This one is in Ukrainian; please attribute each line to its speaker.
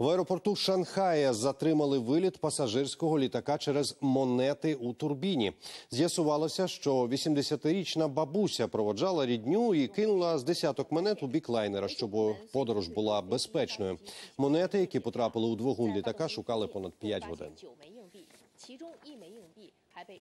Speaker 1: В аеропорту Шанхая затримали виліт пасажирського літака через монети у турбіні. З'ясувалося, що 80-річна бабуся проводжала рідню і кинула з десяток монет у бік лайнера, щоб подорож була безпечною. Монети, які потрапили у двогун літака, шукали понад 5 годин.